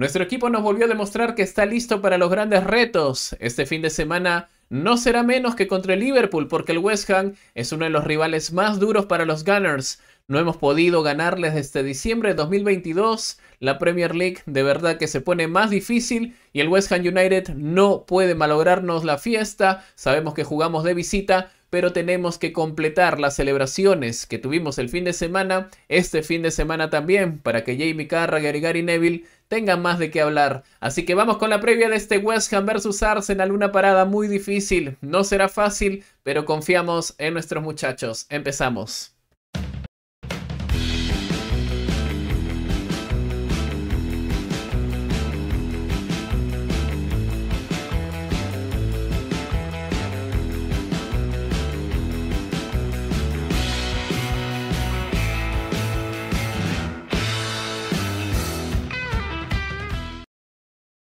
Nuestro equipo nos volvió a demostrar que está listo para los grandes retos. Este fin de semana no será menos que contra el Liverpool porque el West Ham es uno de los rivales más duros para los Gunners. No hemos podido ganarles desde diciembre de 2022. La Premier League de verdad que se pone más difícil y el West Ham United no puede malograrnos la fiesta. Sabemos que jugamos de visita, pero tenemos que completar las celebraciones que tuvimos el fin de semana, este fin de semana también, para que Jamie Carragher y Gary Neville tengan más de qué hablar. Así que vamos con la previa de este West Ham versus Arsenal, una parada muy difícil, no será fácil, pero confiamos en nuestros muchachos. Empezamos.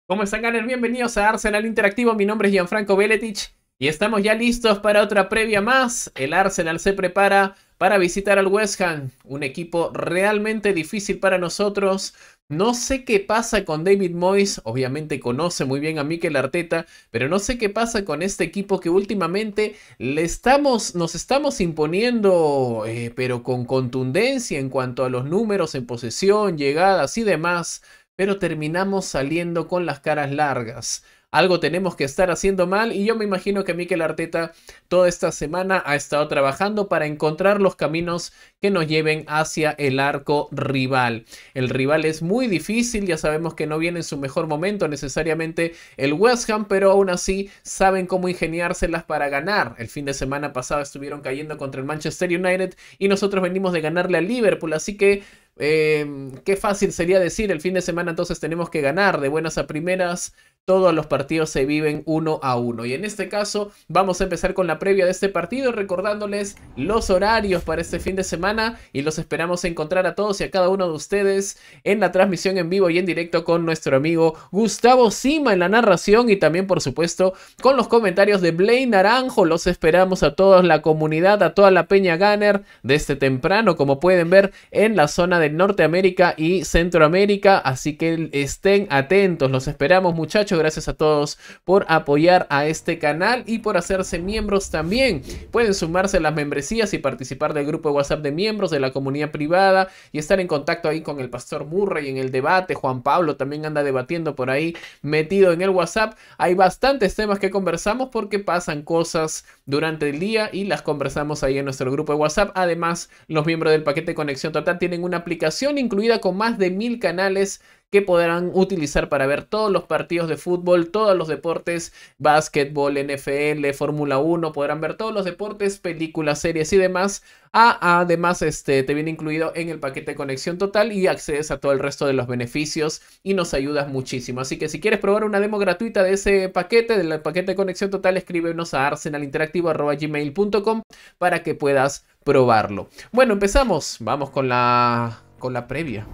¿Cómo están, Ganners? Bienvenidos a Arsenal Interactivo. Mi nombre es Gianfranco Beletich y estamos ya listos para otra previa más. El Arsenal se prepara para visitar al West Ham, un equipo realmente difícil para nosotros. No sé qué pasa con David Moyes, obviamente conoce muy bien a Mikel Arteta, pero no sé qué pasa con este equipo que últimamente le estamos, nos estamos imponiendo, eh, pero con contundencia en cuanto a los números en posesión, llegadas y demás pero terminamos saliendo con las caras largas. Algo tenemos que estar haciendo mal y yo me imagino que Mikel Arteta toda esta semana ha estado trabajando para encontrar los caminos que nos lleven hacia el arco rival. El rival es muy difícil, ya sabemos que no viene en su mejor momento necesariamente el West Ham, pero aún así saben cómo ingeniárselas para ganar. El fin de semana pasado estuvieron cayendo contra el Manchester United y nosotros venimos de ganarle al Liverpool, así que Em, qué fácil sería decir, el fin de semana entonces tenemos que ganar de buenas a primeras, todos los partidos se viven uno a uno. Y en este caso vamos a empezar con la previa de este partido recordándoles los horarios para este fin de semana y los esperamos encontrar a todos y a cada uno de ustedes en la transmisión en vivo y en directo con nuestro amigo Gustavo Sima en la narración y también por supuesto con los comentarios de Blaine Naranjo. Los esperamos a toda la comunidad, a toda la peña Gunner este temprano como pueden ver en la zona de Norteamérica y Centroamérica. Así que estén atentos, los esperamos muchachos gracias a todos por apoyar a este canal y por hacerse miembros también. Pueden sumarse a las membresías y participar del grupo de WhatsApp de miembros de la comunidad privada y estar en contacto ahí con el pastor Murray en el debate. Juan Pablo también anda debatiendo por ahí metido en el WhatsApp. Hay bastantes temas que conversamos porque pasan cosas durante el día y las conversamos ahí en nuestro grupo de WhatsApp. Además, los miembros del paquete Conexión Total tienen una aplicación incluida con más de mil canales que podrán utilizar para ver todos los partidos de fútbol, todos los deportes, básquetbol, NFL, Fórmula 1, podrán ver todos los deportes, películas, series y demás. Ah, además, este te viene incluido en el paquete de conexión total y accedes a todo el resto de los beneficios y nos ayudas muchísimo. Así que si quieres probar una demo gratuita de ese paquete, del paquete de conexión total, escríbenos a arsenalinteractivo.com para que puedas probarlo. Bueno, empezamos. Vamos con la, con la previa.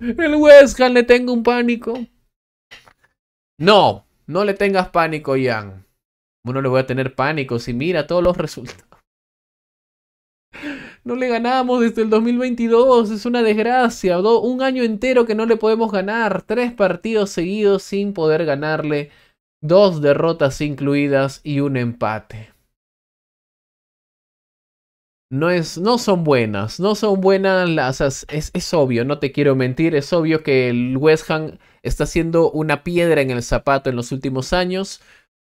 El Ham le tengo un pánico. No, no le tengas pánico, Jan. no le voy a tener pánico si mira todos los resultados. No le ganamos desde el 2022, es una desgracia. Un año entero que no le podemos ganar. Tres partidos seguidos sin poder ganarle. Dos derrotas incluidas y un empate no, es, no son buenas, no son buenas las... es, obvio, no te quiero mentir, es obvio que el West Ham está siendo una piedra en el zapato en los últimos años,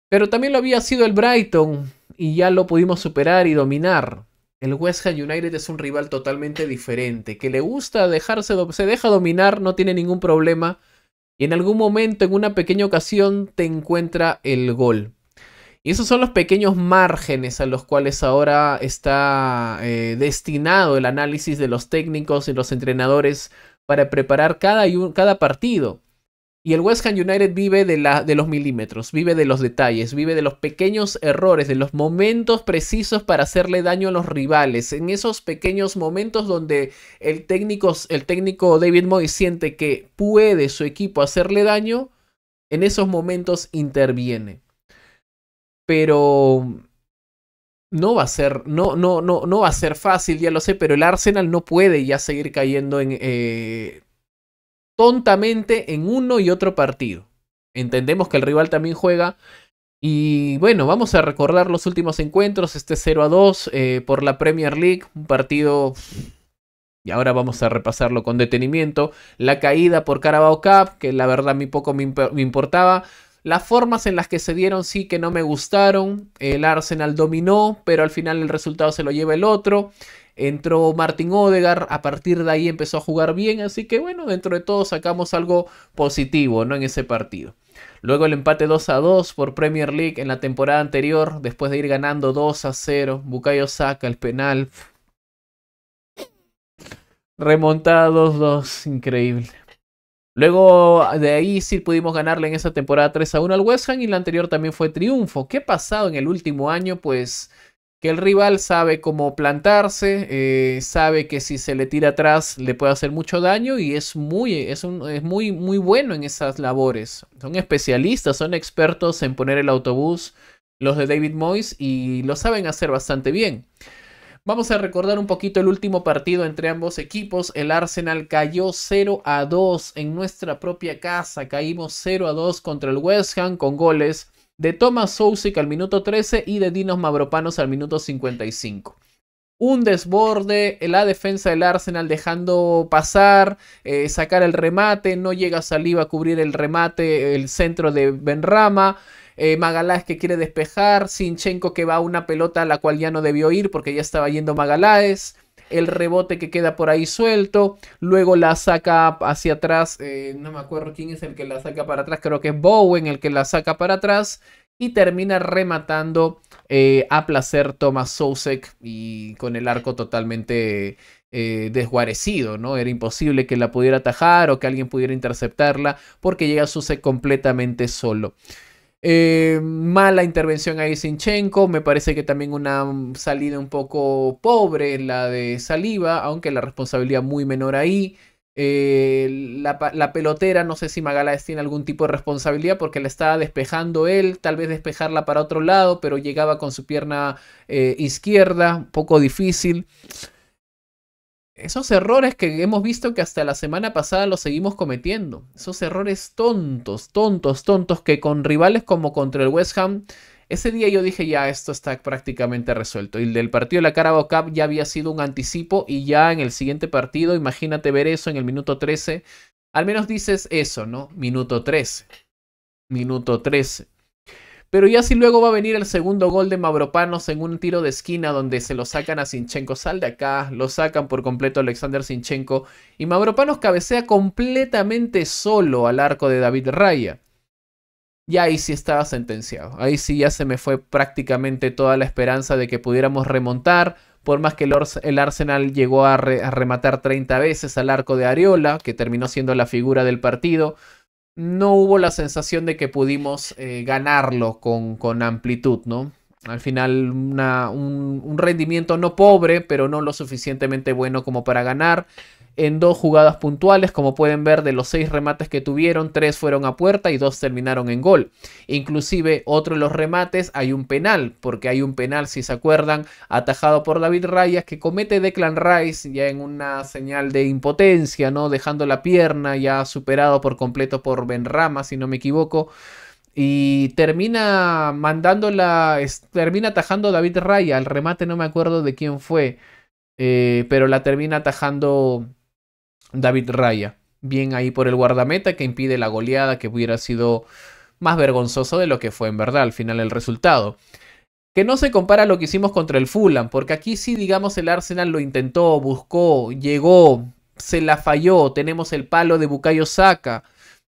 pero también lo había sido el Brighton y ya lo pudimos superar y dominar. El West Ham United es un rival totalmente diferente, que le gusta dejarse, se deja dominar, no tiene ningún problema. Y en algún momento, en una pequeña ocasión, te encuentra el gol. Y esos son los pequeños márgenes a los cuales ahora está eh, destinado el análisis de los técnicos y los entrenadores para preparar cada, cada partido. Y el West Ham United vive de, la, de los milímetros, vive de los detalles, vive de los pequeños errores, de los momentos precisos para hacerle daño a los rivales. En esos pequeños momentos donde el técnico, el técnico David Moyes siente que puede su equipo hacerle daño, en esos momentos interviene pero no va a ser, no, no, no, no va a ser fácil, ya lo sé, pero el Arsenal no puede ya seguir cayendo en eh, tontamente en uno y otro partido. Entendemos que el rival también juega. Y bueno, vamos a recordar los últimos encuentros, este 0 a 2 eh, por la Premier League, un partido y ahora vamos a repasarlo con detenimiento. La caída por Carabao Cup, que la verdad a mí poco me importaba. Las formas en las que se dieron sí que no me gustaron. El Arsenal dominó, pero al final el resultado se lo lleva el otro. Entró Martin Odegar, a partir de ahí empezó a jugar bien, así que bueno, dentro de todo sacamos algo positivo ¿no? en ese partido. Luego el empate 2 a 2 por Premier League en la temporada anterior, después de ir ganando 2 a 0, Bukayo saca el penal. Remontada 2-2, increíble. Luego de ahí sí pudimos ganarle en esa temporada 3 a 1 al West Ham y la anterior también fue triunfo. ¿Qué ha pasado en el último año? Pues que el rival sabe cómo plantarse, eh, sabe que si se le tira atrás le puede hacer mucho daño y es muy, muy, muy bueno en esas labores. Son especialistas, son expertos en poner el autobús, los de David Moyes, y lo saben hacer bastante bien. Vamos a recordar un poquito el último partido entre ambos equipos. El Arsenal cayó 0 a 2 en nuestra propia casa. Caímos 0 a 2 contra el West Ham con goles de Thomas Sousic al minuto 13 y de Dinos Mavropanos al minuto 55 un desborde, la defensa del Arsenal dejando pasar, eh, sacar el remate, no llega saliva a cubrir el remate, el centro de Benrama, eh, que quiere despejar, Sinchenko que va a una pelota a la cual ya no debió ir porque ya estaba yendo Magalaes. el rebote que queda por ahí suelto, luego la saca hacia atrás, eh, no me acuerdo quién es el que la saca para atrás, creo que es Bowen el que la saca para atrás, y termina rematando eh, a placer Thomas Sousek y con el arco totalmente eh, desguarecido, ¿no? Era imposible que la pudiera atajar o que alguien pudiera interceptarla porque llega Sousek completamente solo. Eh, mala intervención ahí Sinchenko, me parece que también una mm, salida un poco pobre la de Saliva, aunque la responsabilidad muy menor ahí. Eh, la, pelotera, no sé si Magaláes tiene algún tipo de responsabilidad porque la estaba despejando él, tal vez despejarla para otro lado, pero llegaba con su pierna eh, izquierda, un poco difícil esos errores que hemos visto que hasta la semana pasada los seguimos cometiendo. Esos errores tontos, tontos, tontos que con rivales como contra el West Ham, ese día yo dije ya esto está prácticamente resuelto. Y el del partido de la Carabao Cup ya había sido un anticipo y ya en el siguiente partido, imagínate ver eso en el minuto 13. Al menos dices eso, ¿no? Minuto 13. Minuto 13. Pero ya si luego va a venir el segundo gol de Mavropanos en un tiro de esquina donde se lo sacan a Sinchenko, sal de acá, lo sacan por completo Alexander Sinchenko y Mavropanos cabecea completamente solo al arco de David Raya. Y ahí sí estaba sentenciado. Ahí sí ya se me fue prácticamente toda la esperanza de que pudiéramos remontar. Por más que el, Arsenal llegó a, rematar 30 veces al arco de Ariola que terminó siendo la figura del partido no hubo la sensación de que pudimos eh, ganarlo con, amplitud, ¿no? Al final un rendimiento no pobre, pero no lo suficientemente bueno como para ganar en dos jugadas puntuales. Como pueden ver, de los seis remates que tuvieron, tres fueron a puerta y dos terminaron en gol. Inclusive, otro de los remates hay un penal, porque hay un penal, si se acuerdan, atajado por David Rayas, que comete Declan Rice ya en una señal de impotencia, ¿no? Dejando la pierna ya superado por completo por Ben Rama, si no me equivoco y termina mandándola, termina atajando David Raya, el remate no me acuerdo de quién fue, eh, pero la termina atajando David Raya. Bien ahí por el guardameta que impide la goleada que hubiera sido más vergonzoso de lo que fue en verdad al final el resultado. Que no se compara lo que hicimos contra el Fulham, porque aquí sí, digamos, el Arsenal lo intentó, buscó, llegó, se la falló. Tenemos el palo de Bukayo Saka,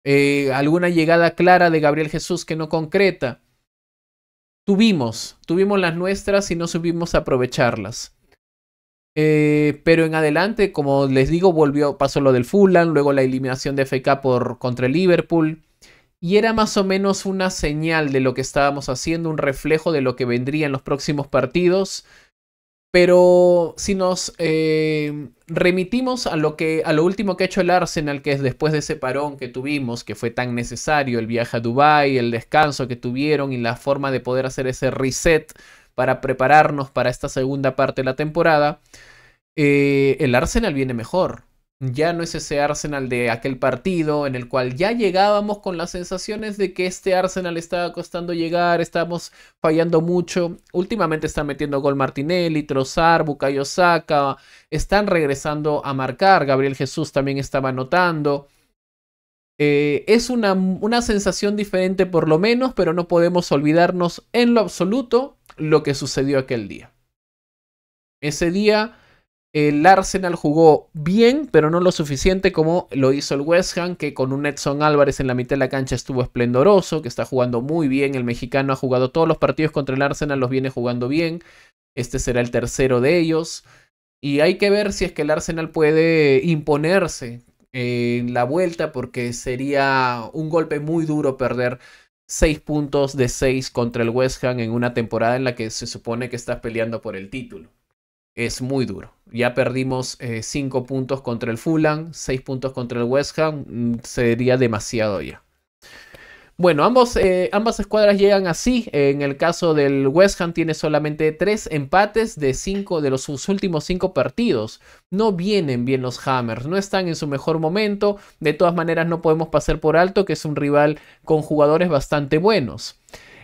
eh, alguna llegada clara de Gabriel Jesús que no concreta. Tuvimos, tuvimos las nuestras y no supimos aprovecharlas. Eh, pero en adelante, como les digo, volvió, pasó lo del Fulham, luego la eliminación de FK por contra el Liverpool. Y era más o menos una señal de lo que estábamos haciendo, un reflejo de lo que vendría en los próximos partidos. Pero si nos eh, remitimos a lo, que, a lo último que ha hecho el Arsenal, que es después de ese parón que tuvimos, que fue tan necesario, el viaje a Dubai, el descanso que tuvieron y la forma de poder hacer ese reset para prepararnos para esta segunda parte de la temporada, eh, el Arsenal viene mejor. Ya no es ese Arsenal de aquel partido en el cual ya llegábamos con las sensaciones de que este Arsenal estaba costando llegar, estábamos fallando mucho. Últimamente están metiendo gol Martinelli, Trozar, Bukayo Saka, están regresando a marcar. Gabriel Jesús también estaba anotando. Eh, es una, una sensación diferente por lo menos, pero no podemos olvidarnos en lo absoluto lo que sucedió aquel día. Ese día el Arsenal jugó bien, pero no lo suficiente como lo hizo el West Ham, que con un Edson Álvarez en la mitad de la cancha estuvo esplendoroso, que está jugando muy bien. El mexicano ha jugado todos los partidos contra el Arsenal, los viene jugando bien. Este será el tercero de ellos. Y hay que ver si es que el Arsenal puede imponerse eh, en la vuelta, porque sería un golpe muy duro perder 6 puntos de 6 contra el West Ham en una temporada en la que se supone que estás peleando por el título es muy duro. Ya perdimos 5 eh, puntos contra el Fulham, 6 puntos contra el West Ham, mm, sería demasiado ya. Bueno, eh, ambas escuadras llegan así. En el caso del West Ham tiene solamente 3 empates de cinco de los, últimos 5 partidos. No vienen bien los Hammers, no están en su mejor momento. De todas maneras, no podemos pasar por alto que es un rival con jugadores bastante buenos.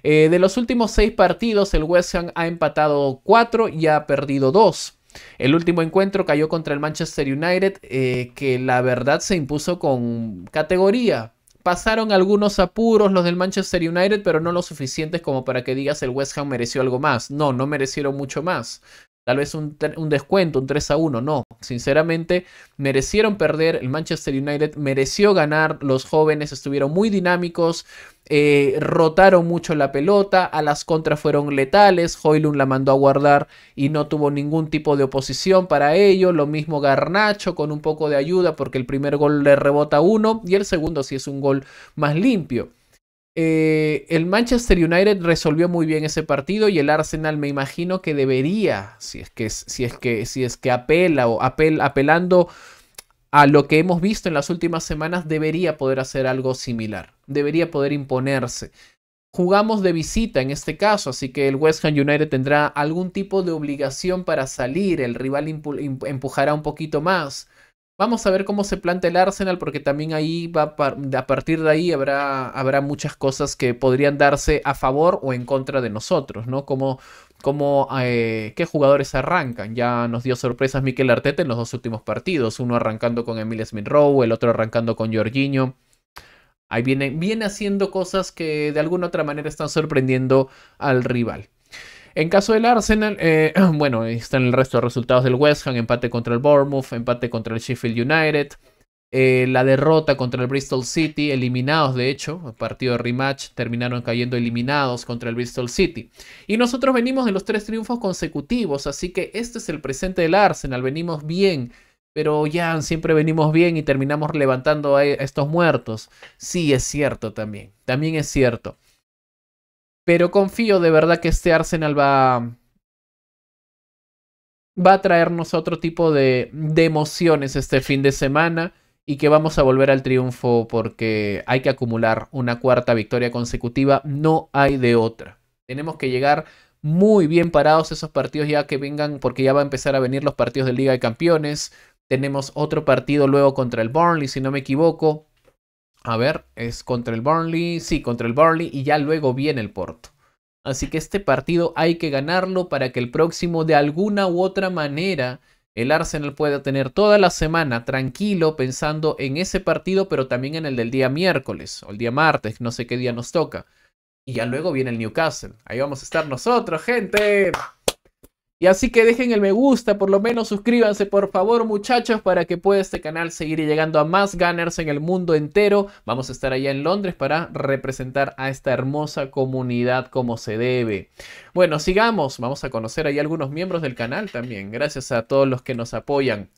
Eh, de los últimos seis partidos, el West Ham ha empatado cuatro y ha perdido dos. El último encuentro cayó contra el Manchester United, eh, que la verdad se impuso con categoría. Pasaron algunos apuros los del Manchester United, pero no lo suficientes como para que digas el West Ham mereció algo más. No, no merecieron mucho más. Tal vez un, descuento, un 3 a 1, no. Sinceramente, merecieron perder. El Manchester United mereció ganar. Los jóvenes estuvieron muy dinámicos, eh, rotaron mucho la pelota. A las contras fueron letales. Hoylund la mandó a guardar y no tuvo ningún tipo de oposición para ello. Lo mismo Garnacho con un poco de ayuda porque el primer gol le rebota uno y el segundo sí es un gol más limpio. Eh, el Manchester United resolvió muy bien ese partido y el Arsenal me imagino que debería, si es que, si es que, si es que apela o apelando a lo que hemos visto en las últimas semanas, debería poder hacer algo similar, debería poder imponerse. Jugamos de visita en este caso, así que el West Ham United tendrá algún tipo de obligación para salir, el rival empujará un poquito más. Vamos a ver cómo se plantea el Arsenal, porque también ahí va a partir de ahí habrá, habrá muchas cosas que podrían darse a favor o en contra de nosotros, ¿no? Como, como eh, qué jugadores arrancan. Ya nos dio sorpresas Mikel Arteta en los dos últimos partidos, uno arrancando con Emile Smith Rowe, el otro arrancando con Jorginho. Ahí viene, viene haciendo cosas que de alguna otra manera están sorprendiendo al rival. En caso del Arsenal, eh, bueno, ahí están el resto de resultados del West Ham, empate contra el Bournemouth, empate contra el Sheffield United, eh, la derrota contra el Bristol City, eliminados de hecho, partido de rematch, terminaron cayendo eliminados contra el Bristol City. Y nosotros venimos de los tres triunfos consecutivos, así que este es el presente del Arsenal, venimos bien. Pero ya siempre venimos bien y terminamos levantando a estos muertos. Sí, es cierto también. También es cierto. Pero confío de verdad que este Arsenal va, va a traernos otro tipo de, de emociones este fin de semana y que vamos a volver al triunfo porque hay que acumular una cuarta victoria consecutiva, no hay de otra. Tenemos que llegar muy bien parados esos partidos ya que vengan porque ya va a empezar a venir los partidos de Liga de Campeones. Tenemos otro partido luego contra el Burnley, si no me equivoco. A ver, es contra el Burnley. Sí, contra el Burnley y ya luego viene el Porto. Así que este partido hay que ganarlo para que el próximo, de alguna u otra manera, el Arsenal pueda tener toda la semana tranquilo pensando en ese partido, pero también en el del día miércoles o el día martes, no sé qué día nos toca. Y ya luego viene el Newcastle. Ahí vamos a estar nosotros, gente. Y así que dejen el me gusta, por lo menos suscríbanse por favor muchachos para que pueda este canal seguir llegando a más gunners en el mundo entero. Vamos a estar allá en Londres para representar a esta hermosa comunidad como se debe. Bueno, sigamos, vamos a conocer ahí algunos miembros del canal también, gracias a todos los que nos apoyan.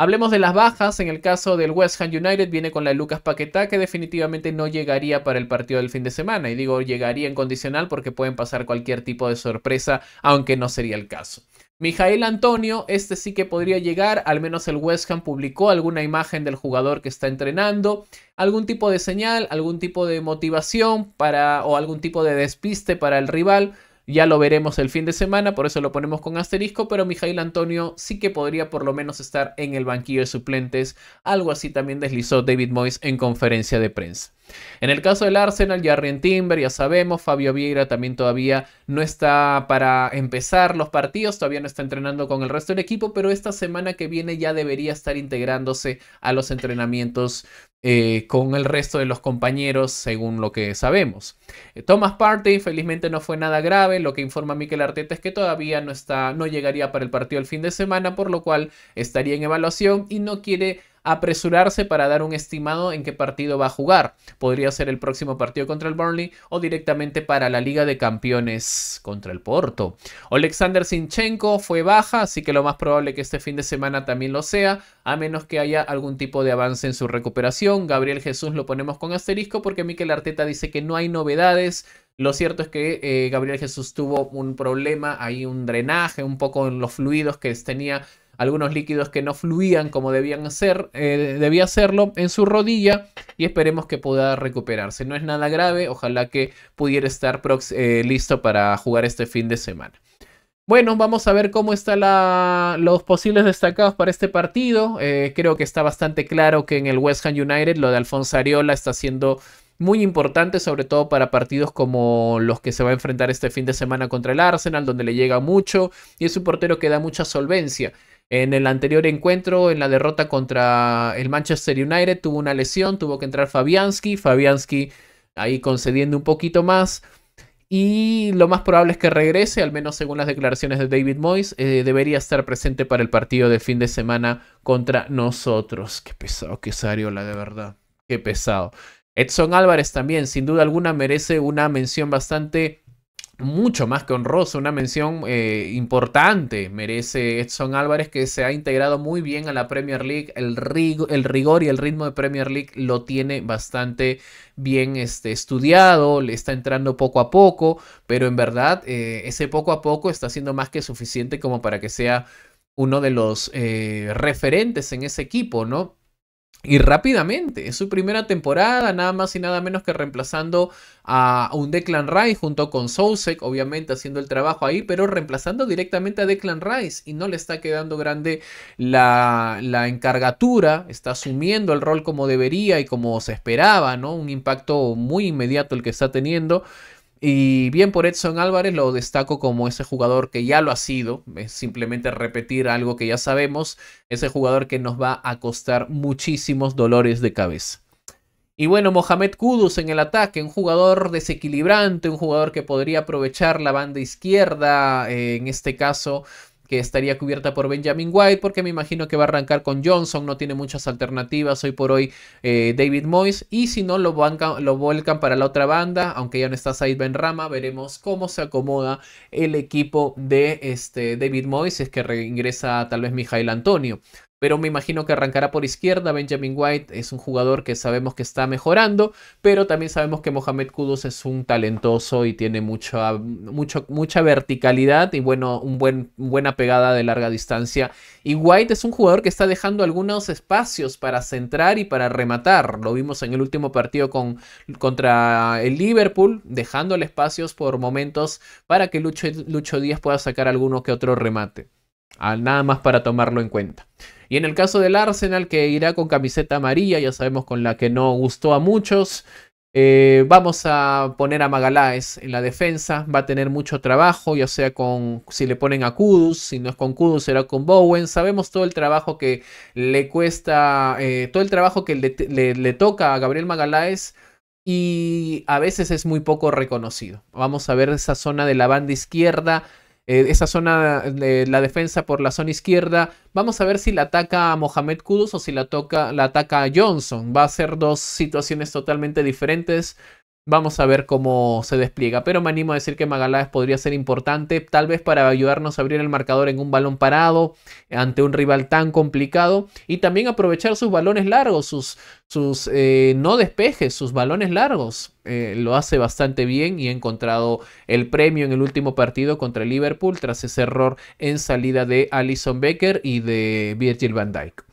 Hablemos de las bajas. En el caso del West Ham United viene con la Lucas Paquetá que definitivamente no llegaría para el partido del fin de semana. Y digo llegaría en condicional porque pueden pasar cualquier tipo de sorpresa, aunque no sería el caso. Mijael Antonio, este sí que podría llegar, al menos el West Ham publicó alguna imagen del jugador que está entrenando, algún tipo de señal, algún tipo de motivación para o algún tipo de despiste para el rival ya lo veremos el fin de semana, por eso lo ponemos con asterisco, pero Mijail Antonio sí que podría por lo menos estar en el banquillo de suplentes. Algo así también deslizó David Moyes en conferencia de prensa. En el caso del Arsenal, Jarrien Timber, ya sabemos, Fabio Vieira también todavía no está para empezar los partidos, todavía no está entrenando con el resto del equipo, pero esta semana que viene ya debería estar integrándose a los entrenamientos eh, con el resto de los compañeros, según lo que sabemos. Eh, Thomas Partey, felizmente no fue nada grave. Lo que informa Mikel Arteta es que todavía no, está, no llegaría para el partido el fin de semana, por lo cual estaría en evaluación y no quiere apresurarse para dar un estimado en qué partido va a jugar. Podría ser el próximo partido contra el Burnley o directamente para la Liga de Campeones contra el Porto. Alexander Sinchenko fue baja, así que lo más probable que este fin de semana también lo sea, a menos que haya algún tipo de avance en su recuperación. Gabriel Jesús lo ponemos con asterisco porque Mikel Arteta dice que no hay novedades. Lo cierto es que eh, Gabriel Jesús tuvo un problema, hay un drenaje un poco en los fluidos que tenía algunos líquidos que no fluían como debían ser, eh, debía hacerlo en su rodilla y esperemos que pueda recuperarse. No es nada grave, ojalá que pudiera estar eh, listo para jugar este fin de semana. Bueno, vamos a ver cómo están los posibles destacados para este partido. Eh, creo que está bastante claro que en el West Ham United lo de Alfonso Ariola está siendo muy importante, sobre todo para partidos como los que se va a enfrentar este fin de semana contra el Arsenal, donde le llega mucho y es un portero que da mucha solvencia. En el anterior encuentro, en la derrota contra el Manchester United, tuvo una lesión, tuvo que entrar Fabianski, Fabianski ahí concediendo un poquito más. Y lo más probable es que regrese, al menos según las declaraciones de David Moyes, eh, debería estar presente para el partido de fin de semana contra nosotros. Qué pesado qué es de verdad. Qué pesado. Edson Álvarez también, sin duda alguna, merece una mención bastante mucho más que honroso, una mención eh, importante merece Edson Álvarez que se ha integrado muy bien a la Premier League, el, el rigor y el ritmo de Premier League lo tiene bastante bien este, estudiado, le está entrando poco a poco, pero en verdad eh, ese poco a poco está siendo más que suficiente como para que sea uno de los eh, referentes en ese equipo, ¿no? Y rápidamente, en su primera temporada, nada más y nada menos que reemplazando a un Declan Rice junto con Sousek, obviamente haciendo el trabajo ahí, pero reemplazando directamente a Declan Rice y no le está quedando grande la, encargatura, está asumiendo el rol como debería y como se esperaba, ¿no? Un impacto muy inmediato el que está teniendo. Y bien por Edson Álvarez lo destaco como ese jugador que ya lo ha sido, es simplemente repetir algo que ya sabemos, ese jugador que nos va a costar muchísimos dolores de cabeza. Y bueno, Mohamed Kudus en el ataque, un jugador desequilibrante, un jugador que podría aprovechar la banda izquierda, eh, en este caso que estaría cubierta por Benjamin White, porque me imagino que va a arrancar con Johnson, no tiene muchas alternativas hoy por hoy eh, David Moyes, y si no lo, banca, lo volcan para la otra banda, aunque ya no está Said Benrama, veremos cómo se acomoda el equipo de este, David Moyes, es que reingresa tal vez Mijail Antonio pero me imagino que arrancará por izquierda. Benjamin White es un jugador que sabemos que está mejorando, pero también sabemos que Mohamed Kudus es un talentoso y tiene mucha, ah, mucha verticalidad y bueno, un buen, buena pegada de larga distancia. Y White es un jugador que está dejando algunos espacios para centrar y para rematar. Lo vimos en el último partido con, contra el Liverpool, dejándole espacios por momentos para que Lucho, Lucho Díaz pueda sacar alguno que otro remate. Ah, nada más para tomarlo en cuenta. Y en el caso del Arsenal, que irá con camiseta amarilla, ya sabemos con la que no gustó a muchos, eh, vamos a poner a Magaláes en la defensa, va a tener mucho trabajo, ya sea con si le ponen a Kudus, si no es con Kudus será con Bowen, sabemos todo el trabajo que le cuesta, eh, todo el trabajo que le, toca a Gabriel Magaláes y a veces es muy poco reconocido. Vamos a ver esa zona de la banda izquierda eh, esa zona, de la defensa por la zona izquierda. Vamos a ver si la ataca a Mohamed Kudus o si la, toca, la ataca a Johnson. Va a ser dos situaciones totalmente diferentes. Vamos a ver cómo se despliega, pero me animo a decir que Magaláes podría ser importante, tal vez para ayudarnos a abrir el marcador en un balón parado ante un rival tan complicado y también aprovechar sus balones largos, sus, eh, no despejes, sus balones largos. Eh, lo hace bastante bien y ha encontrado el premio en el último partido contra Liverpool tras ese error en salida de Alison Becker y de Virgil van Dijk.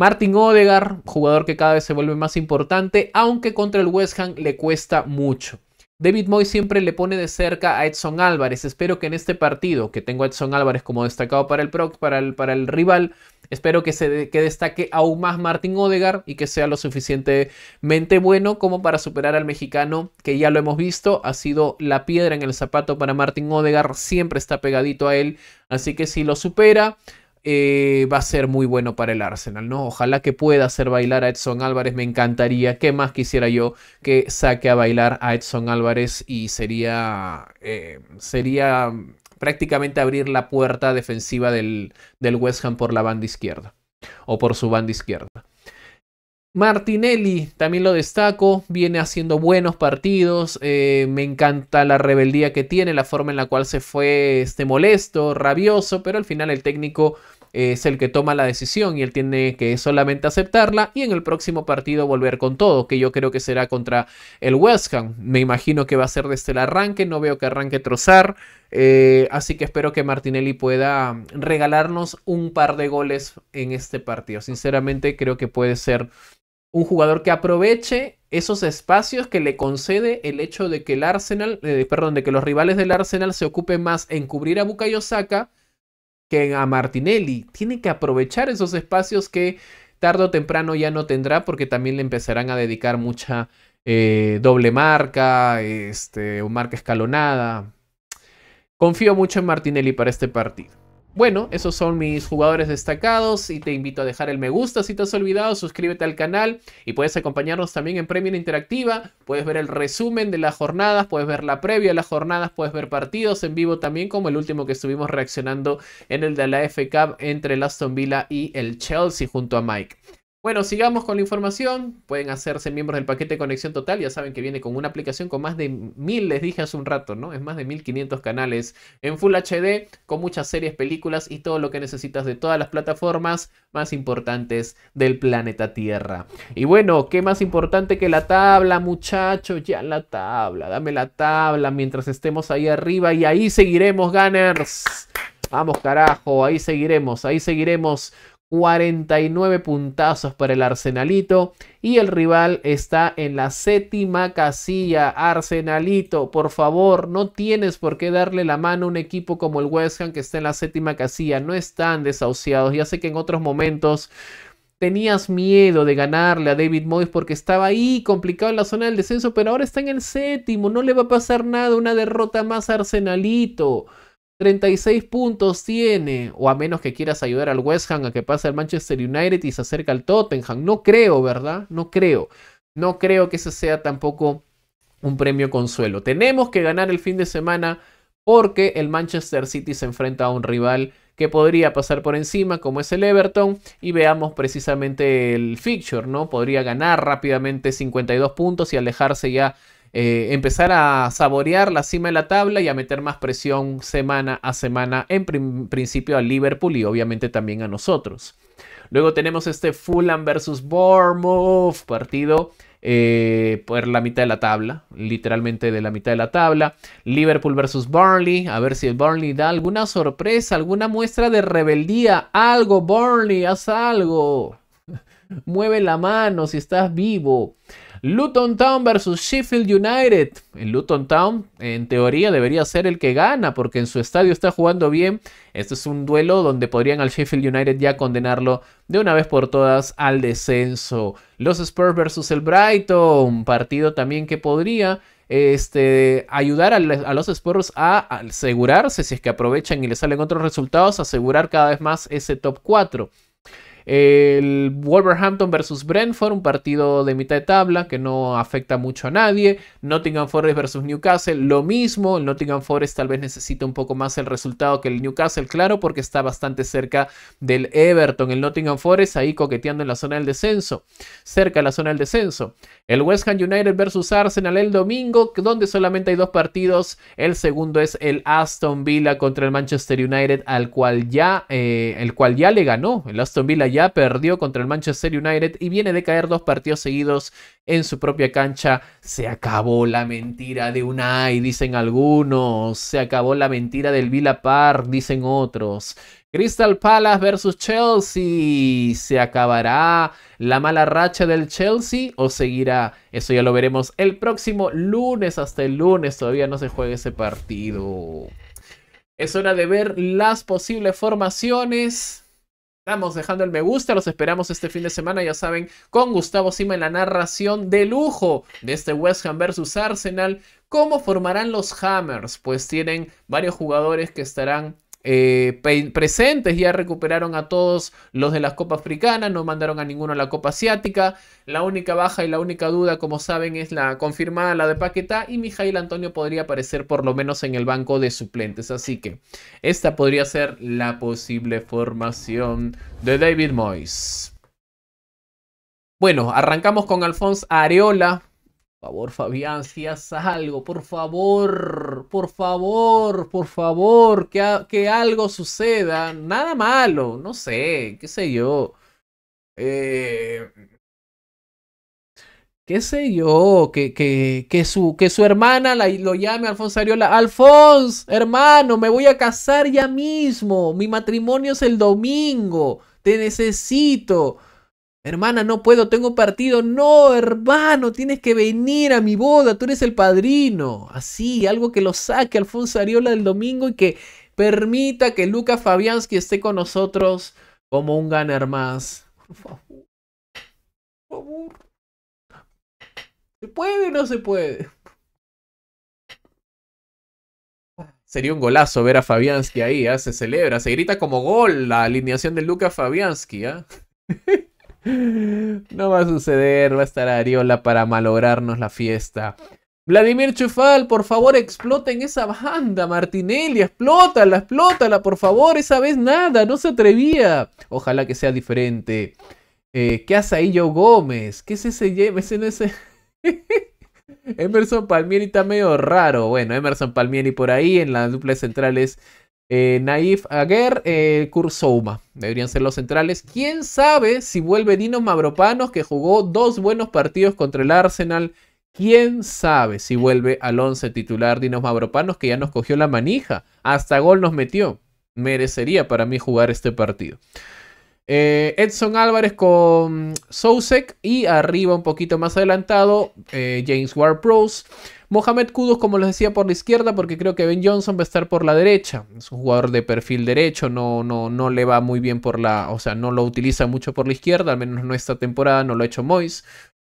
Martin Odegar, jugador que cada vez se vuelve más importante, aunque contra el West Ham le cuesta mucho. David Moy siempre le pone de cerca a Edson Álvarez. Espero que en este partido, que tengo a Edson Álvarez como destacado para el, pro, para el, para el rival, espero que, se que destaque aún más Martin Odegar y que sea lo suficientemente bueno como para superar al mexicano, que ya lo hemos visto, ha sido la piedra en el zapato para Martin Odegar, siempre está pegadito a él. Así que si lo supera, eh, va a ser muy bueno para el Arsenal, ¿no? Ojalá que pueda hacer bailar a Edson Álvarez, me encantaría. ¿Qué más quisiera yo que saque a bailar a Edson Álvarez? Y sería, eh, sería prácticamente abrir la puerta defensiva del, del West Ham por la banda izquierda o por su banda izquierda. Martinelli, también lo destaco, viene haciendo buenos partidos, eh, me encanta la rebeldía que tiene, la forma en la cual se fue este molesto, rabioso, pero al final el técnico eh, es el que toma la decisión y él tiene que solamente aceptarla y en el próximo partido volver con todo, que yo creo que será contra el West Ham. Me imagino que va a ser desde este el arranque, no veo que arranque trozar, eh, así que espero que Martinelli pueda regalarnos un par de goles en este partido. Sinceramente creo que puede ser un jugador que aproveche esos espacios que le concede el hecho de que el Arsenal, eh, perdón, de que los rivales del Arsenal se ocupen más en cubrir a Bukayo Saka que a Martinelli. Tiene que aprovechar esos espacios que tarde o temprano ya no tendrá porque también le empezarán a dedicar mucha eh, doble marca, este, marca escalonada. Confío mucho en Martinelli para este partido. Bueno, esos son mis jugadores destacados y te invito a dejar el me gusta si te has olvidado, suscríbete al canal y puedes acompañarnos también en Premier Interactiva, puedes ver el resumen de las jornadas, puedes ver la previa de las jornadas, puedes ver partidos en vivo también como el último que estuvimos reaccionando en el de la F entre el Aston Villa y el Chelsea junto a Mike. Bueno, sigamos con la información. Pueden hacerse miembros del paquete de conexión total. Ya saben que viene con una aplicación con más de mil, les dije hace un rato, ¿no? Es más de 1500 canales en Full HD, con muchas series, películas y todo lo que necesitas de todas las plataformas más importantes del planeta Tierra. Y bueno, ¿qué más importante que la tabla, muchachos? Ya la tabla, dame la tabla mientras estemos ahí arriba y ahí seguiremos, Gunners. Vamos carajo, ahí seguiremos, ahí seguiremos 49 puntazos para el Arsenalito y el rival está en la séptima casilla. Arsenalito, por favor, no tienes por qué darle la mano a un equipo como el West Ham que está en la séptima casilla. No están desahuciados. Ya sé que en otros momentos tenías miedo de ganarle a David Moyes porque estaba ahí complicado en la zona del descenso, pero ahora está en el séptimo. No le va a pasar nada, una derrota más Arsenalito. 36 puntos tiene, o a menos que quieras ayudar al West Ham a que pase al Manchester United y se acerque al Tottenham. No creo, ¿verdad? No creo. No creo que ese sea tampoco un premio consuelo. Tenemos que ganar el fin de semana porque el Manchester City se enfrenta a un rival que podría pasar por encima, como es el Everton, y veamos precisamente el fixture, ¿no? Podría ganar rápidamente 52 puntos y alejarse ya eh, empezar a saborear la cima de la tabla y a meter más presión semana a semana, en principio a Liverpool y obviamente también a nosotros. Luego tenemos este Fulham versus Bournemouth, partido eh, por la mitad de la tabla, literalmente de la mitad de la tabla. Liverpool versus Burnley, a ver si el Burnley da alguna sorpresa, alguna muestra de rebeldía. Algo, Burnley, haz algo. Mueve la mano si estás vivo. Luton Town versus Sheffield United. El Luton Town, en teoría, debería ser el que gana porque en su estadio está jugando bien. Este es un duelo donde podrían al Sheffield United ya condenarlo de una vez por todas al descenso. Los Spurs versus el Brighton, partido también que podría este, ayudar a, los Spurs a asegurarse, si es que aprovechan y les salen otros resultados, asegurar cada vez más ese top 4. El Wolverhampton versus Brentford, un partido de mitad de tabla que no afecta mucho a nadie. Nottingham Forest versus Newcastle, lo mismo. El Nottingham Forest tal vez necesita un poco más el resultado que el Newcastle, claro, porque está bastante cerca del Everton. El Nottingham Forest ahí coqueteando en la zona del descenso, cerca de la zona del descenso. El West Ham United versus Arsenal el domingo, donde solamente hay dos partidos. El segundo es el Aston Villa contra el Manchester United, al cual ya, eh, el cual ya le ganó. El Aston Villa ya perdió contra el Manchester United y viene de caer dos partidos seguidos en su propia cancha. Se acabó la mentira de Unai, dicen algunos. Se acabó la mentira del Villa Park, dicen otros. Crystal Palace versus Chelsea. ¿Se acabará la mala racha del Chelsea o seguirá? Eso ya lo veremos el próximo lunes. Hasta el lunes todavía no se juega ese partido. Es hora de ver las posibles formaciones. Estamos dejando el me gusta, los esperamos este fin de semana, ya saben, con Gustavo Sima en la narración de lujo de este West Ham versus Arsenal. ¿Cómo formarán los Hammers? Pues tienen varios jugadores que estarán eh, presentes, ya recuperaron a todos los de las Copa Africana, no mandaron a ninguno a la Copa Asiática. La única baja y la única duda, como saben, es la confirmada, la de Paquetá, y Mijail Antonio podría aparecer por lo menos en el banco de suplentes. Así que esta podría ser la posible formación de David Moyes. Bueno, arrancamos con Alfonso Areola, por favor, Fabián, si haz algo, por favor, por favor, por favor, que, que algo suceda. Nada malo, no sé, qué sé yo. Eh, qué sé yo, que, que, que, su, que su hermana la, lo llame a Alfonso Ariola. Alfonso, hermano, me voy a casar ya mismo. Mi matrimonio es el domingo. Te necesito. Hermana, no puedo, tengo partido. No, hermano, tienes que venir a mi boda, tú eres el padrino. Así, algo que lo saque Alfonso Ariola del domingo y que permita que Luca Fabianski esté con nosotros como un ganer más. Por favor. ¿Se puede o no se puede? Sería un golazo ver a Fabianski ahí, ¿ah? se celebra, se grita como gol la alineación de Luca Fabianski. ¿eh? No va a suceder, va a estar Ariola para malograrnos la fiesta. Vladimir Chufal, por favor, explota en esa banda, Martinelli, explótala, explótala, por favor, esa vez nada, no se atrevía. Ojalá que sea diferente. Eh, ¿Qué hace ahí Joe Gómez? ¿Qué es ese Ese Emerson Palmieri está medio raro. Bueno, Emerson Palmieri por ahí en las duplas centrales eh, Naif Aguer, eh, Deberían ser los centrales. ¿Quién sabe si vuelve Dino Mavropanos, que jugó dos buenos partidos contra el Arsenal? ¿Quién sabe si vuelve al once titular Dino Mavropanos, que ya nos cogió la manija? Hasta gol nos metió. Merecería para mí jugar este partido. Eh, Edson Álvarez con Sousek y arriba un poquito más adelantado eh, James Ward-Prowse. Mohamed Kudus, como les decía, por la izquierda, porque creo que Ben Johnson va a estar por la derecha. Es un jugador de perfil derecho, no, no, no le va muy bien por la. O sea, no lo utiliza mucho por la izquierda, al menos no esta temporada, no lo ha hecho Moyes.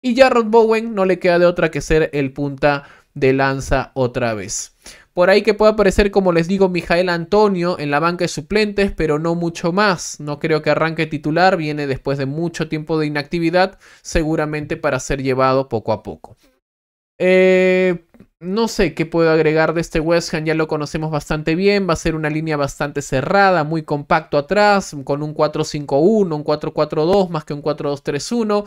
Y Jarrod Bowen no le queda de otra que ser el punta de lanza otra vez. Por ahí que puede aparecer, como les digo, Mijael Antonio en la banca de suplentes, pero no mucho más. No creo que arranque titular, viene después de mucho tiempo de inactividad, seguramente para ser llevado poco a poco. Eh, no sé qué puedo agregar de este West Ham, ya lo conocemos bastante bien, va a ser una línea bastante cerrada, muy compacto atrás, con un 4-5-1, un 4-4-2 más que un 4-2-3-1.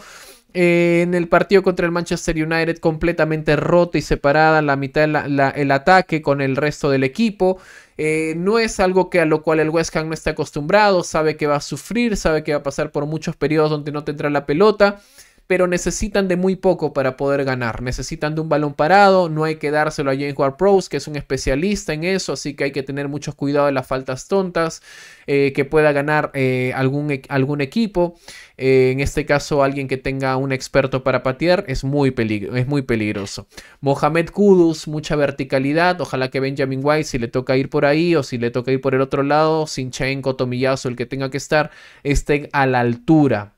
Eh, en el partido contra el Manchester United completamente rota y separada la mitad del ataque con el resto del equipo. Eh, no es algo que a lo cual el West Ham no está acostumbrado, sabe que va a sufrir, sabe que va a pasar por muchos periodos donde no tendrá la pelota pero necesitan de muy poco para poder ganar. Necesitan de un balón parado, no hay que dárselo a James Ward Prowse, que es un especialista en eso, así que hay que tener mucho cuidado de las faltas tontas eh, que pueda ganar eh, algún, e-, algún, equipo. Eh, en este caso, alguien que tenga un experto para patear es muy, es muy peligroso. Mohamed Kudus, mucha verticalidad. Ojalá que Benjamin White, si le toca ir por ahí o si le toca ir por el otro lado, Sinchenko, Tomillazo, el que tenga que estar, estén a la altura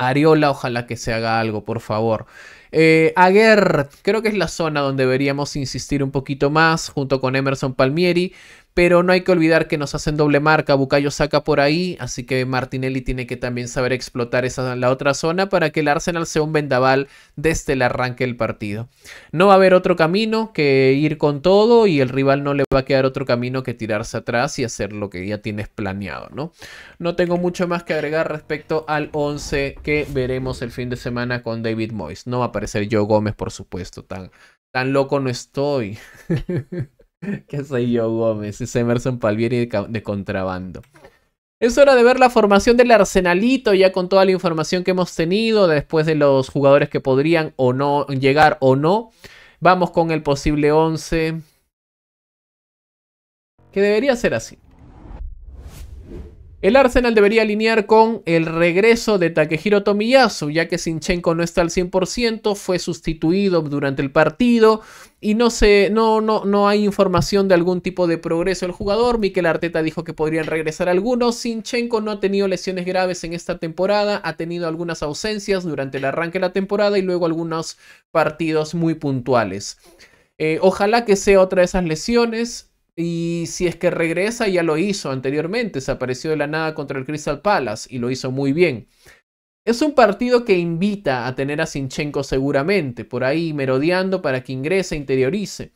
Ariola, ojalá que se haga algo, por favor. Eh, Aguer, creo que es la zona donde deberíamos insistir un poquito más, junto con Emerson Palmieri pero no hay que olvidar que nos hacen doble marca, Bucayo saca por ahí, así que Martinelli tiene que también saber explotar esa, la otra zona para que el Arsenal sea un vendaval desde el arranque del partido. No va a haber otro camino que ir con todo y el rival no le va a quedar otro camino que tirarse atrás y hacer lo que ya tienes planeado, ¿no? No tengo mucho más que agregar respecto al 11 que veremos el fin de semana con David Moyes. No va a aparecer yo Gómez, por supuesto, tan, tan loco no estoy. ¿Qué soy yo, Gómez? Es Emerson Palvieri de, de contrabando. Es hora de ver la formación del Arsenalito, ya con toda la información que hemos tenido, después de los jugadores que podrían o no llegar o no. Vamos con el posible 11. Que debería ser así. El Arsenal debería alinear con el regreso de Takehiro Tomiyasu, ya que Sinchenko no está al 100%, fue sustituido durante el partido y no, no, no, no hay información de algún tipo de progreso del jugador. Mikel Arteta dijo que podrían regresar algunos. Sinchenko no ha tenido lesiones graves en esta temporada, ha tenido algunas ausencias durante el arranque de la temporada y luego algunos partidos muy puntuales. Eh, ojalá que sea otra de esas lesiones. Y si es que regresa, ya lo hizo anteriormente, se apareció de la nada contra el Crystal Palace y lo hizo muy bien. Es un partido que invita a tener a Sinchenko seguramente, por ahí merodeando para que ingrese, e interiorice.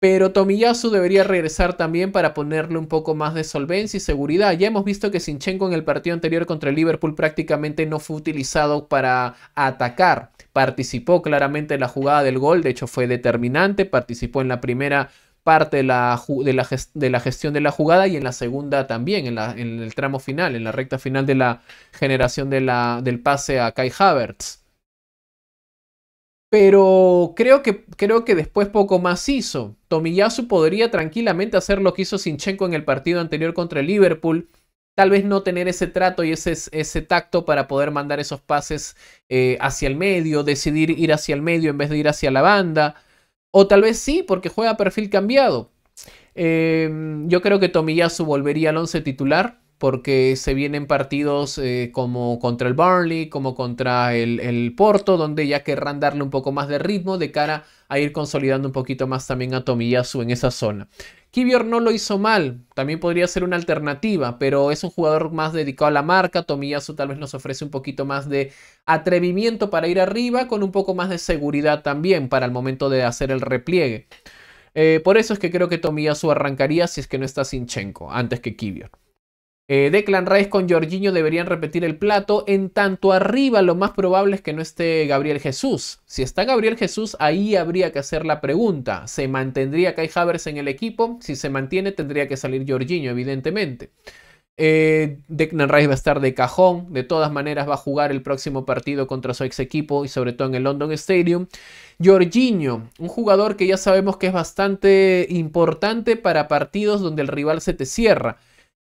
Pero Tomiyasu debería regresar también para ponerle un poco más de solvencia y seguridad. Ya hemos visto que Sinchenko en el partido anterior contra el Liverpool prácticamente no fue utilizado para atacar. Participó claramente en la jugada del gol, de hecho fue determinante, participó en la primera parte de la, de, la gestión de la jugada y en la segunda también, en, el tramo final, en la recta final de la generación del pase a Kai Havertz. Pero creo que, creo que después poco más hizo. Tomiyasu podría tranquilamente hacer lo que hizo Sinchenko en el partido anterior contra el Liverpool. Tal vez no tener ese trato y ese, ese tacto para poder mandar esos pases eh, hacia el medio, decidir ir hacia el medio en vez de ir hacia la banda. O tal vez sí, porque juega perfil cambiado. Em, yo creo que Tomiyasu volvería al once titular porque se vienen partidos eh, como contra el Burnley, como contra el, el, Porto, donde ya querrán darle un poco más de ritmo de cara a ir consolidando un poquito más también a Tomiyasu en esa zona. Kivior no lo hizo mal, también podría ser una alternativa, pero es un jugador más dedicado a la marca, Tomiyasu tal vez nos ofrece un poquito más de atrevimiento para ir arriba, con un poco más de seguridad también para el momento de hacer el repliegue. Eh, por eso es que creo que Tomiyasu arrancaría si es que no está Sinchenko, antes que Kivior. Eh, Declan Rice con Jorginho deberían repetir el plato. En tanto arriba, lo más probable es que no esté Gabriel Jesús. Si está Gabriel Jesús, ahí habría que hacer la pregunta. ¿Se mantendría Kai Havers en el equipo? Si se mantiene, tendría que salir Jorginho, evidentemente. Eh, Declan Rice va a estar de cajón. De todas maneras, va a jugar el próximo partido contra su ex equipo y sobre todo en el London Stadium. Jorginho, un jugador que ya sabemos que es bastante importante para partidos donde el rival se te cierra.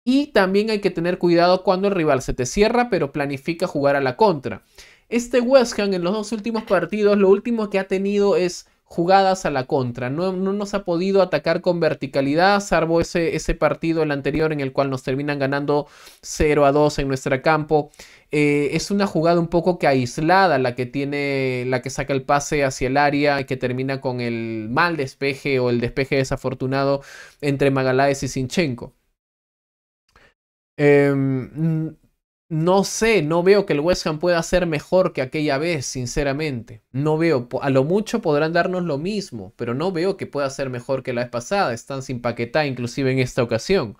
Y también hay que tener cuidado cuando el rival se te cierra, pero planifica jugar a la contra. Este West Ham en los dos últimos partidos, lo último que ha tenido es jugadas a la contra. No, nos ha podido atacar con verticalidad, salvo ese, ese, partido, el anterior, en el cual nos terminan ganando 0 a 2 en nuestro campo. Eh, es una jugada un poco que aislada la que tiene, la que saca el pase hacia el área y que termina con el mal despeje o el despeje desafortunado entre Magaláes y Sinchenko. Em, no sé, no veo que el West Ham pueda ser mejor que aquella vez, sinceramente. No veo, a lo mucho podrán darnos lo mismo, pero no veo que pueda ser mejor que la vez pasada. Están sin paquetá inclusive en esta ocasión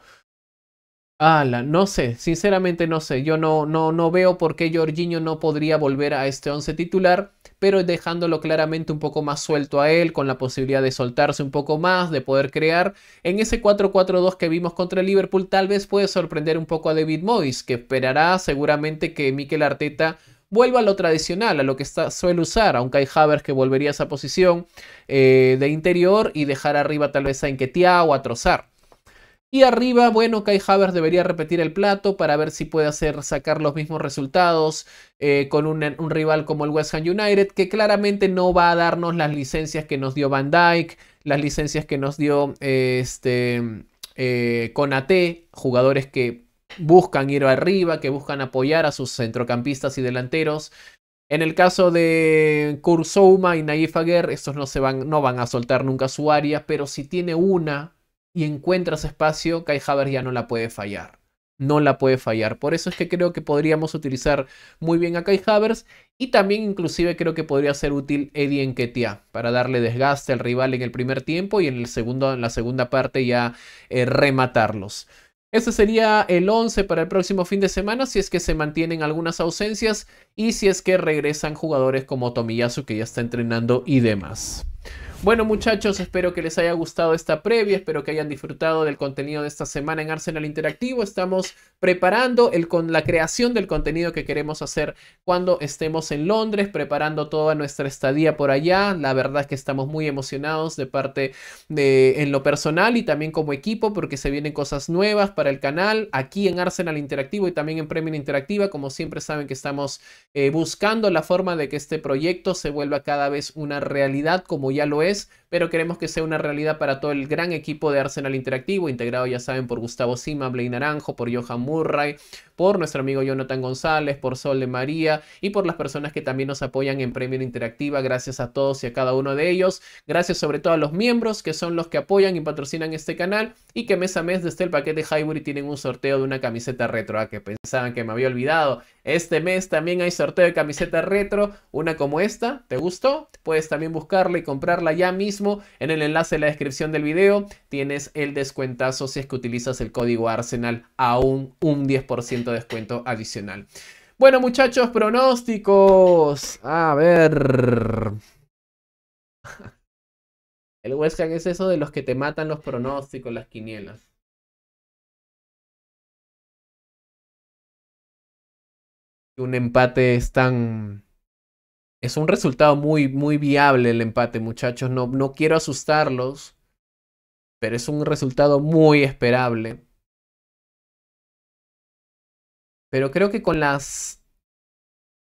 no sé, sinceramente no sé. Yo no, no, no veo por qué Jorginho no podría volver a este once titular, pero dejándolo claramente un poco más suelto a él, con la posibilidad de soltarse un poco más, de poder crear. En ese 4-4-2 que vimos contra Liverpool, tal vez puede sorprender un poco a David Moyes, que esperará seguramente que Mikel Arteta vuelva a lo tradicional, a lo que está, suele usar, aunque hay Havers que volvería a esa posición eh, de interior y dejar arriba tal vez a Inquetea o a Trozar. Y arriba, bueno, Kai Havertz debería repetir el plato para ver si puede hacer sacar los mismos resultados eh, con un, rival como el West Ham United, que claramente no va a darnos las licencias que nos dio Van Dyke, las licencias que nos dio Conate, este, eh, jugadores que buscan ir arriba, que buscan apoyar a sus centrocampistas y delanteros. En el caso de Kurzoma y Naif Aguer, estos no, se van, no van a soltar nunca su área, pero si tiene una y encuentras espacio, Kai Havertz ya no la puede fallar. No la puede fallar. Por eso es que creo que podríamos utilizar muy bien a Kai Havertz y también inclusive creo que podría ser útil Eddie Enquetia para darle desgaste al rival en el primer tiempo y en, el segundo, en la segunda parte ya eh, rematarlos. Este sería el 11 para el próximo fin de semana si es que se mantienen algunas ausencias y si es que regresan jugadores como Tomiyasu que ya está entrenando y demás. Bueno muchachos, espero que les haya gustado esta previa, espero que hayan disfrutado del contenido de esta semana en Arsenal Interactivo. Estamos preparando el, con la creación del contenido que queremos hacer cuando estemos en Londres, preparando toda nuestra estadía por allá. La verdad es que estamos muy emocionados de parte de en lo personal y también como equipo porque se vienen cosas nuevas para el canal, aquí en Arsenal Interactivo y también en Premium Interactiva. Como siempre saben que estamos eh, buscando la forma de que este proyecto se vuelva cada vez una realidad como ya lo es, pero queremos que sea una realidad para todo el gran equipo de Arsenal Interactivo, integrado ya saben por Gustavo Sima, Blay Naranjo, por Johan Murray, por nuestro amigo Jonathan González, por Sol de María y por las personas que también nos apoyan en Premium Interactiva. Gracias a todos y a cada uno de ellos. Gracias sobre todo a los miembros que son los que apoyan y patrocinan este canal y que mes a mes desde el paquete highway. Y tienen un sorteo de una camiseta retro. Ah, que pensaban que me había olvidado. Este mes también hay sorteo de camiseta retro. Una como esta. ¿Te gustó? Puedes también buscarla y comprarla ya mismo. En el enlace de la descripción del video tienes el descuentazo si es que utilizas el código Arsenal. Aún un 10% de descuento adicional. Bueno, muchachos, pronósticos. A ver. El West es eso de los que te matan los pronósticos, las quinielas. un empate es tan... Es un resultado muy, muy viable el empate, muchachos. No, no quiero asustarlos, pero es un resultado muy esperable. Pero creo que con las...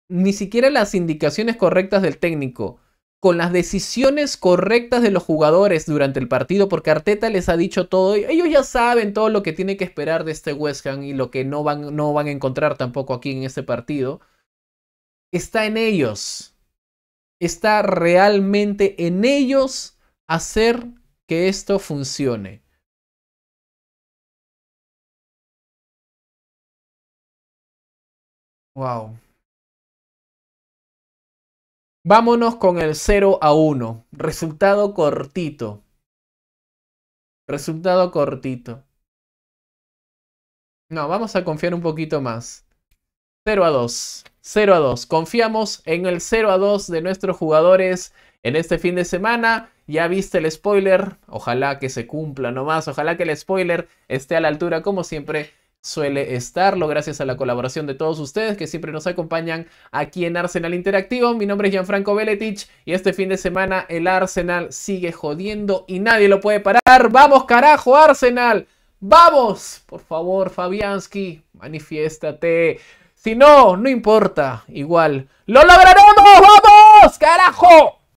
Ni siquiera las indicaciones correctas del técnico con las decisiones correctas de los jugadores durante el partido, porque Arteta les ha dicho todo, ellos ya saben todo lo que tienen que esperar de este West Ham y lo que no van, no van a encontrar tampoco aquí en este partido, está en ellos, está realmente en ellos hacer que esto funcione. Wow. Vámonos con el 0 a 1. Resultado cortito. Resultado cortito. No, vamos a confiar un poquito más. 0 a 2. 0 a 2. Confiamos en el 0 a 2 de nuestros jugadores en este fin de semana. Ya viste el spoiler. Ojalá que se cumpla nomás. Ojalá que el spoiler esté a la altura como siempre suele estarlo. Gracias a la colaboración de todos ustedes que siempre nos acompañan aquí en Arsenal Interactivo. Mi nombre es Gianfranco Beletich y este fin de semana el Arsenal sigue jodiendo y nadie lo puede parar. ¡Vamos, carajo, Arsenal! ¡Vamos! Por favor, Fabianski, manifiéstate. Si no, no importa. Igual, ¡lo lograremos! ¡Vamos! ¡Carajo!